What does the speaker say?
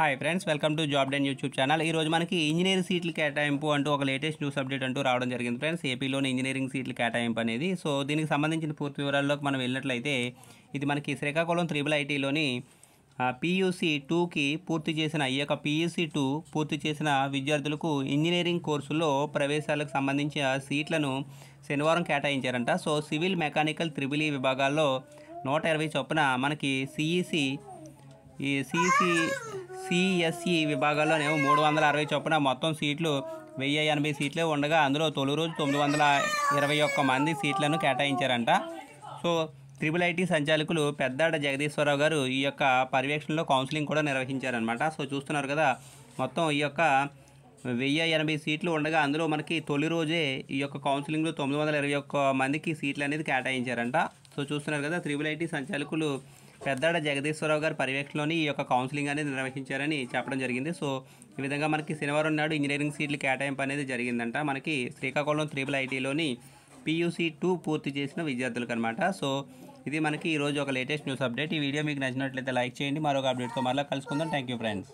hi friends welcome to job den YouTube channel ఈ రోజు మనకి ఇంజనీరింగ్ సీట్లు కేటాయింపు అంటూ ఒక లేటెస్ట్ న్యూస్ అప్డేట్ అంటూ రావడం జరిగింది ఫ్రెండ్స్ ఏపీలోని ఇంజనీరింగ్ సీట్లు కేటాయింపు అనేది సో దీనికి సంబంధించిన పూర్తి వివరాల్లోకి మనం వెళ్ళినట్లయితే ఇది మనకి శ్రీకాకుళం త్రిబుల్ ఐటీలోని పీయూసీ టూకి పూర్తి చేసిన ఈ యొక్క పీయూసీ టూ పూర్తి చేసిన విద్యార్థులకు ఇంజనీరింగ్ కోర్సుల్లో ప్రవేశాలకు సంబంధించిన సీట్లను శనివారం కేటాయించారంట సో సివిల్ మెకానికల్ ఈ విభాగాల్లో నూట ఇరవై చొప్పున మనకి సిఈసి e ఈ సిఈసి సిఎస్ఈ విభాగాల్లోనేమో మూడు వందల అరవై చొప్పున మొత్తం సీట్లు వెయ్యి ఎనభై సీట్లే ఉండగా అందులో తొలి రోజు తొమ్మిది వందల ఇరవై ఒక్క మంది సీట్లను కేటాయించారంట సో ట్రిపుల్ ఐటీ సంచాలకులు పెద్దాడ జగదీశ్వరరావు గారు ఈ యొక్క పర్యవేక్షణలో కౌన్సిలింగ్ కూడా నిర్వహించారనమాట సో చూస్తున్నారు కదా మొత్తం ఈ యొక్క వెయ్యి ఎనభై సీట్లు ఉండగా అందులో మనకి తొలి రోజే ఈ యొక్క కౌన్సిలింగ్లో తొమ్మిది వందల ఇరవై ఒక్క మందికి సీట్లు అనేది కేటాయించారంట సో చూస్తున్నారు కదా త్రిబుల్ ఐటీ సంచాలకులు పెద్దాడ జగదీశ్వరరావు గారి పర్యవేక్షణలోని ఈ యొక్క కౌన్సిలింగ్ అనేది నిర్వహించారని చెప్పడం జరిగింది సో ఈ విధంగా మనకి శనివారం నాడు ఇంజనీరింగ్ సీట్లు కేటాయింపు అనేది జరిగిందంట మనకి శ్రీకాకుళం త్రిబుల్ ఐటీలోని పియూసీ టూ పూర్తి చేసిన విద్యార్థులకు అనమాట సో ఇది మనకి ఈరోజు ఒక లేటెస్ట్ న్యూస్ అప్డేట్ ఈ వీడియో మీకు నచ్చినట్లయితే లైక్ చేయండి మరొక అప్డేట్తో మళ్ళీ కలుసుకుందాం థ్యాంక్ యూ ఫ్రెండ్స్